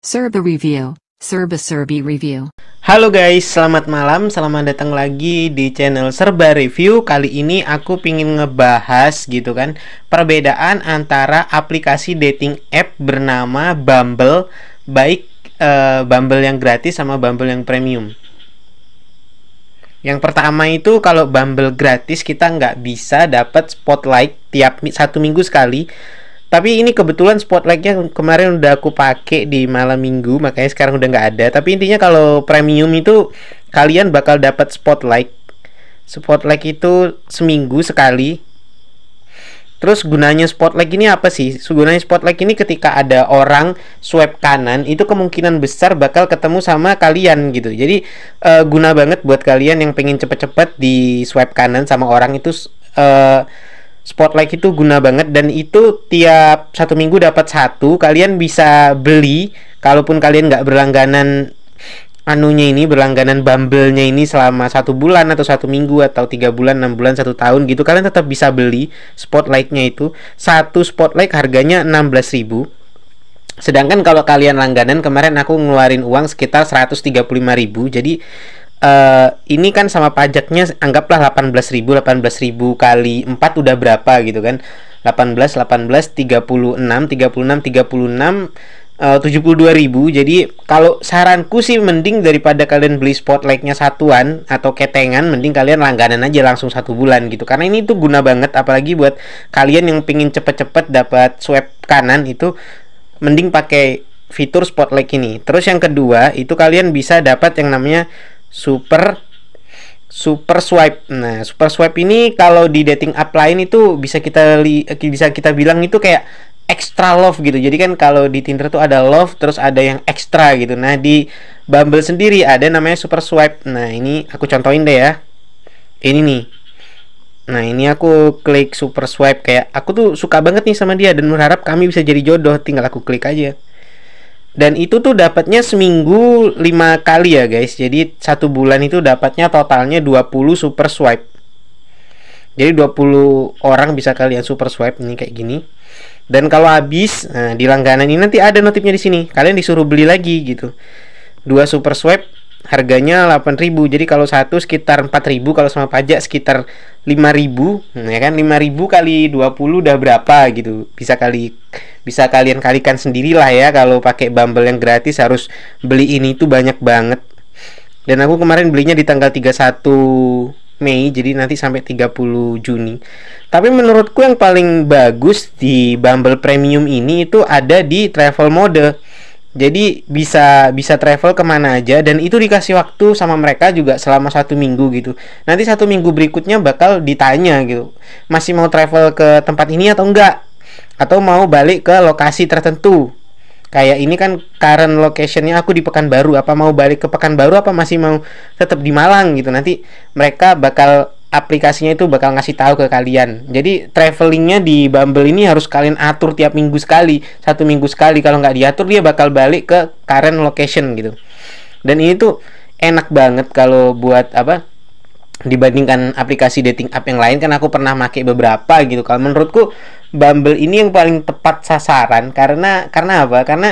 Serba Review, Serba Serbi Review. Halo guys, selamat malam. Selamat datang lagi di channel Serba Review. Kali ini aku pingin ngebahas gitu kan perbedaan antara aplikasi dating app bernama Bumble, baik uh, Bumble yang gratis sama Bumble yang premium. Yang pertama itu kalau Bumble gratis kita nggak bisa dapat spotlight tiap satu minggu sekali tapi ini kebetulan spotlightnya kemarin udah aku pakai di malam minggu makanya sekarang udah nggak ada tapi intinya kalau premium itu kalian bakal dapat spotlight spotlight itu seminggu sekali Terus gunanya spotlight ini apa sih? Gunanya spotlight ini ketika ada orang swipe kanan itu kemungkinan besar bakal ketemu sama kalian gitu. Jadi uh, guna banget buat kalian yang pengen cepet-cepet di swipe kanan sama orang itu uh, Spotlight itu guna banget dan itu tiap satu minggu dapat satu. Kalian bisa beli kalaupun kalian nggak berlangganan anunya ini berlangganan Bumble-nya ini selama satu bulan atau satu minggu atau tiga bulan enam bulan satu tahun gitu kalian tetap bisa beli spotlight-nya itu satu spotlight harganya 16.000 sedangkan kalau kalian langganan kemarin aku ngeluarin uang sekitar 135.000 jadi uh, ini kan sama pajaknya anggaplah 18.000 18.000 kali 4 udah berapa gitu kan 18 18 36 36 36 Uh, 72.000. Jadi kalau saranku sih mending daripada kalian beli spot spotlightnya satuan atau ketengan mending kalian langganan aja langsung satu bulan gitu. Karena ini tuh guna banget apalagi buat kalian yang pingin cepet-cepet dapat swipe kanan itu mending pakai fitur spot spotlight ini. Terus yang kedua itu kalian bisa dapat yang namanya super super swipe. Nah, super swipe ini kalau di dating app lain itu bisa kita li, bisa kita bilang itu kayak extra love gitu. Jadi kan kalau di Tinder tuh ada love terus ada yang extra gitu. Nah, di Bumble sendiri ada namanya super swipe. Nah, ini aku contohin deh ya. Ini nih. Nah, ini aku klik super swipe kayak aku tuh suka banget nih sama dia dan berharap kami bisa jadi jodoh. Tinggal aku klik aja dan itu tuh dapatnya seminggu lima kali ya guys jadi satu bulan itu dapatnya totalnya 20 super swipe jadi 20 orang bisa kalian super swipe nih kayak gini dan kalau habis nah, di langganan ini nanti ada notifnya di sini kalian disuruh beli lagi gitu dua super swipe harganya 8.000 jadi kalau satu sekitar 4.000 kalau sama pajak sekitar 5.000 hmm, ya kan 5.000 kali 20 udah berapa gitu bisa kali bisa kalian kalikan sendirilah ya kalau pakai Bumble yang gratis harus beli ini tuh banyak banget dan aku kemarin belinya di tanggal 31 Mei jadi nanti sampai 30 Juni tapi menurutku yang paling bagus di Bumble Premium ini itu ada di travel mode jadi bisa bisa travel kemana aja dan itu dikasih waktu sama mereka juga selama satu minggu gitu nanti satu minggu berikutnya bakal ditanya gitu masih mau travel ke tempat ini atau enggak atau mau balik ke lokasi tertentu kayak ini kan current locationnya aku di Pekanbaru apa mau balik ke Pekanbaru apa masih mau tetap di Malang gitu nanti mereka bakal aplikasinya itu bakal ngasih tahu ke kalian. Jadi travelingnya di Bumble ini harus kalian atur tiap minggu sekali, satu minggu sekali. Kalau nggak diatur dia bakal balik ke current location gitu. Dan ini tuh enak banget kalau buat apa dibandingkan aplikasi dating app yang lain kan aku pernah make beberapa gitu. Kalau menurutku Bumble ini yang paling tepat sasaran karena karena apa? Karena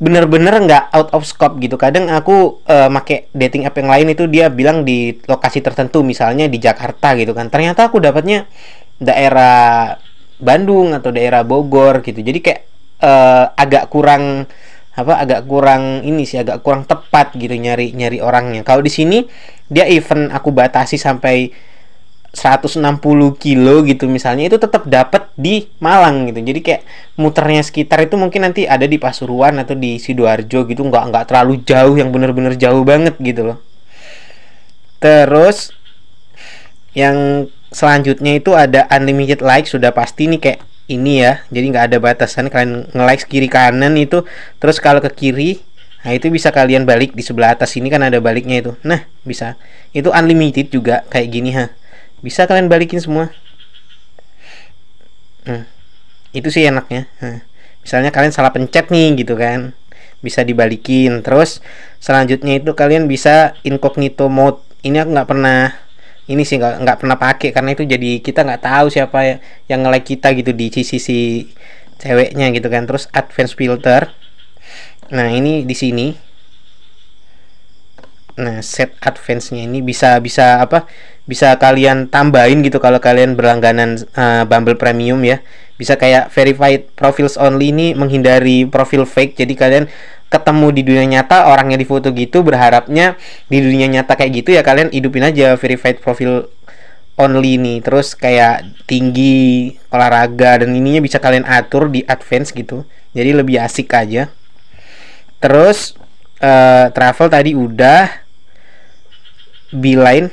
bener-bener nggak out of scope gitu kadang aku uh, make dating app yang lain itu dia bilang di lokasi tertentu misalnya di Jakarta gitu kan ternyata aku dapatnya daerah Bandung atau daerah Bogor gitu jadi kayak uh, agak kurang apa agak kurang ini sih agak kurang tepat gitu nyari nyari orangnya kalau di sini dia event aku batasi sampai 160 kilo gitu misalnya itu tetap dapat di Malang gitu jadi kayak muternya sekitar itu mungkin nanti ada di Pasuruan atau di sidoarjo gitu nggak nggak terlalu jauh yang bener-bener jauh banget gitu loh terus yang selanjutnya itu ada unlimited like sudah pasti nih kayak ini ya jadi nggak ada batasan kalian nge like kiri kanan itu terus kalau ke kiri Nah itu bisa kalian balik di sebelah atas ini kan ada baliknya itu Nah bisa Itu unlimited juga kayak gini ha bisa kalian balikin semua hmm. itu sih enaknya hmm. misalnya kalian salah pencet nih gitu kan bisa dibalikin terus selanjutnya itu kalian bisa incognito mode ini aku nggak pernah ini sih nggak pernah pakai karena itu jadi kita nggak tahu siapa yang, yang nge-like kita gitu di sisi si ceweknya gitu kan terus advance filter nah ini di sini nah set advance-nya ini bisa bisa apa bisa kalian tambahin gitu kalau kalian berlangganan uh, Bumble Premium ya bisa kayak verified profiles only ini menghindari profil fake jadi kalian ketemu di dunia nyata orangnya di foto gitu berharapnya di dunia nyata kayak gitu ya kalian hidupin aja verified profil only nih terus kayak tinggi olahraga dan ininya bisa kalian atur di advance gitu jadi lebih asik aja terus uh, travel tadi udah beeline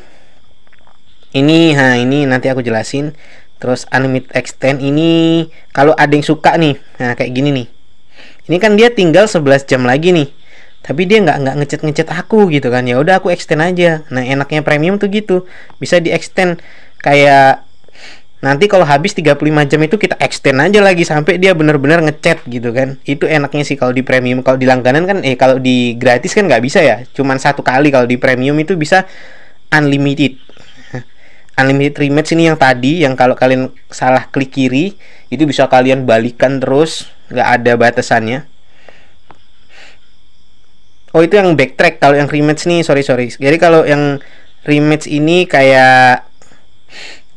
ini ha ini nanti aku jelasin terus unlimited extend ini kalau ada yang suka nih nah kayak gini nih ini kan dia tinggal 11 jam lagi nih tapi dia nggak nggak ngecet ngecet aku gitu kan ya udah aku extend aja nah enaknya premium tuh gitu bisa di extend kayak Nanti kalau habis 35 jam itu kita extend aja lagi sampai dia benar-benar ngechat gitu kan. Itu enaknya sih kalau di premium. Kalau di langganan kan eh kalau di gratis kan nggak bisa ya. Cuman satu kali kalau di premium itu bisa unlimited. Unlimited rematch ini yang tadi yang kalau kalian salah klik kiri itu bisa kalian balikan terus nggak ada batasannya. Oh itu yang backtrack kalau yang rematch nih sorry sorry. Jadi kalau yang rematch ini kayak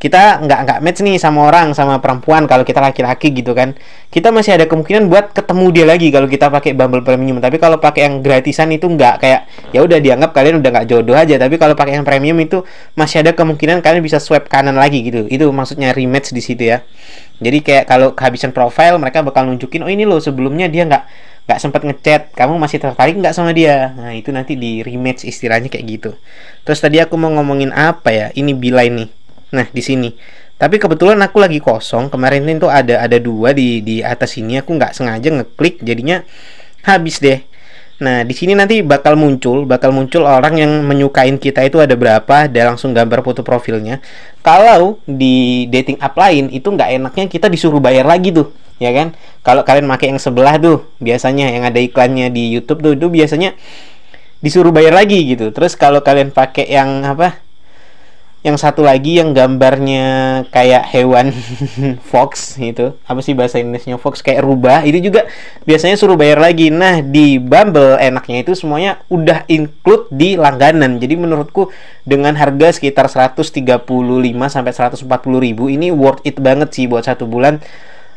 kita nggak nggak match nih sama orang sama perempuan kalau kita laki-laki gitu kan kita masih ada kemungkinan buat ketemu dia lagi kalau kita pakai Bumble Premium tapi kalau pakai yang gratisan itu nggak kayak ya udah dianggap kalian udah nggak jodoh aja tapi kalau pakai yang premium itu masih ada kemungkinan kalian bisa swipe kanan lagi gitu itu maksudnya rematch di situ ya jadi kayak kalau kehabisan profile mereka bakal nunjukin oh ini loh sebelumnya dia nggak nggak sempat ngechat kamu masih tertarik nggak sama dia nah itu nanti di rematch istilahnya kayak gitu terus tadi aku mau ngomongin apa ya ini bila ini Nah, di sini. Tapi kebetulan aku lagi kosong. Kemarin itu ada ada dua di di atas sini aku nggak sengaja ngeklik jadinya habis deh. Nah, di sini nanti bakal muncul, bakal muncul orang yang menyukain kita itu ada berapa, dan langsung gambar foto profilnya. Kalau di dating app lain itu nggak enaknya kita disuruh bayar lagi tuh, ya kan? Kalau kalian pakai yang sebelah tuh, biasanya yang ada iklannya di YouTube tuh itu biasanya disuruh bayar lagi gitu. Terus kalau kalian pakai yang apa? yang satu lagi yang gambarnya kayak hewan fox gitu apa sih bahasa Indonesia fox kayak rubah itu juga biasanya suruh bayar lagi nah di Bumble enaknya itu semuanya udah include di langganan jadi menurutku dengan harga sekitar 135 sampai 140 ribu ini worth it banget sih buat satu bulan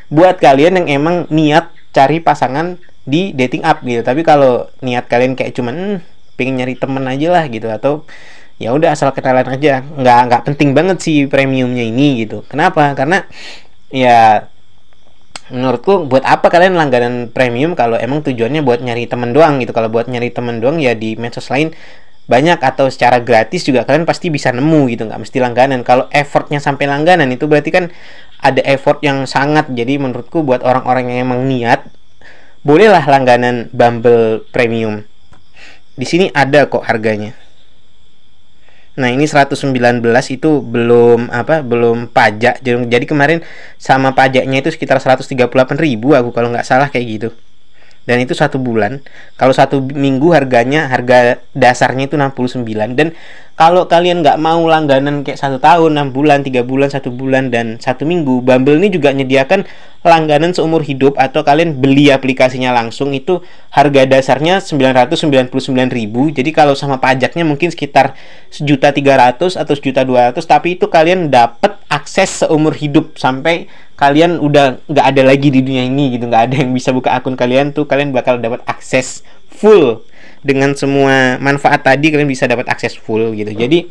buat kalian yang emang niat cari pasangan di dating app gitu tapi kalau niat kalian kayak cuman hmm, pengen nyari temen aja lah gitu atau ya udah asal ketelan aja nggak nggak penting banget sih premiumnya ini gitu kenapa karena ya menurutku buat apa kalian langganan premium kalau emang tujuannya buat nyari temen doang gitu kalau buat nyari temen doang ya di medsos lain banyak atau secara gratis juga kalian pasti bisa nemu gitu nggak mesti langganan kalau effortnya sampai langganan itu berarti kan ada effort yang sangat jadi menurutku buat orang-orang yang emang niat bolehlah langganan Bumble Premium di sini ada kok harganya Nah, ini 119 itu belum apa? Belum pajak. Jadi kemarin sama pajaknya itu sekitar 138 ribu aku kalau nggak salah kayak gitu dan itu satu bulan kalau satu minggu harganya harga dasarnya itu 69 dan kalau kalian nggak mau langganan kayak satu tahun 6 bulan 3 bulan satu bulan dan satu minggu Bumble ini juga menyediakan langganan seumur hidup atau kalian beli aplikasinya langsung itu harga dasarnya 999.000 jadi kalau sama pajaknya mungkin sekitar sejuta 300 atau sejuta 200 tapi itu kalian dapat akses seumur hidup sampai kalian udah nggak ada lagi di dunia ini gitu nggak ada yang bisa buka akun kalian tuh kalian bakal dapat akses full dengan semua manfaat tadi kalian bisa dapat akses full gitu jadi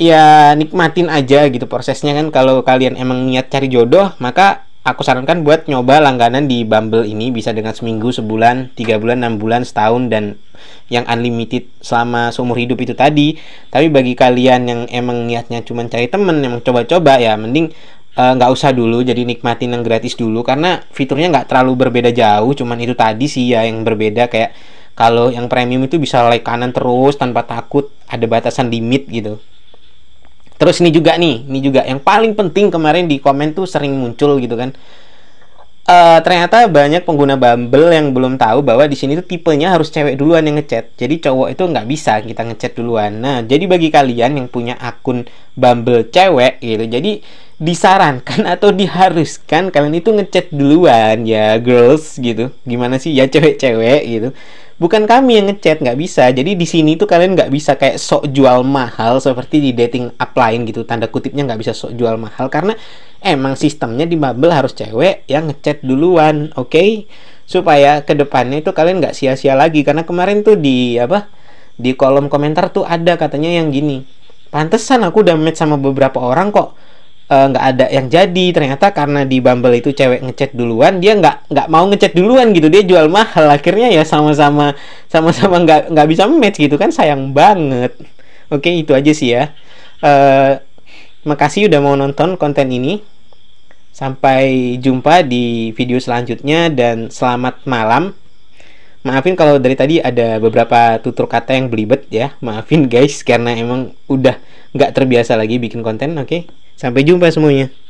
ya nikmatin aja gitu prosesnya kan kalau kalian emang niat cari jodoh maka aku sarankan buat nyoba langganan di Bumble ini bisa dengan seminggu, sebulan, tiga bulan, enam bulan, setahun dan yang unlimited selama seumur hidup itu tadi. Tapi bagi kalian yang emang niatnya cuma cari temen, emang coba-coba ya mending Eh, nggak uh, usah dulu jadi nikmatin yang gratis dulu karena fiturnya nggak terlalu berbeda jauh cuman itu tadi sih ya yang berbeda kayak kalau yang premium itu bisa like kanan terus tanpa takut ada batasan limit gitu terus ini juga nih ini juga yang paling penting kemarin di komen tuh sering muncul gitu kan uh, ternyata banyak pengguna Bumble yang belum tahu bahwa di sini tuh tipenya harus cewek duluan yang ngechat jadi cowok itu nggak bisa kita ngechat duluan nah jadi bagi kalian yang punya akun Bumble cewek gitu jadi disarankan atau diharuskan kalian itu ngechat duluan ya girls gitu gimana sih ya cewek-cewek gitu bukan kami yang ngechat nggak bisa jadi di sini tuh kalian nggak bisa kayak sok jual mahal seperti di dating app lain gitu tanda kutipnya nggak bisa sok jual mahal karena emang sistemnya di bubble harus cewek yang ngechat duluan oke okay? supaya kedepannya itu kalian nggak sia-sia lagi karena kemarin tuh di apa di kolom komentar tuh ada katanya yang gini pantesan aku udah match sama beberapa orang kok Eh, nggak uh, ada yang jadi ternyata karena di Bumble itu cewek ngechat duluan dia nggak nggak mau ngechat duluan gitu dia jual mahal akhirnya ya sama-sama sama-sama nggak nggak bisa match gitu kan sayang banget oke itu aja sih ya uh, makasih udah mau nonton konten ini sampai jumpa di video selanjutnya dan selamat malam maafin kalau dari tadi ada beberapa tutur kata yang belibet ya maafin guys karena emang udah nggak terbiasa lagi bikin konten oke okay? sampai jumpa semuanya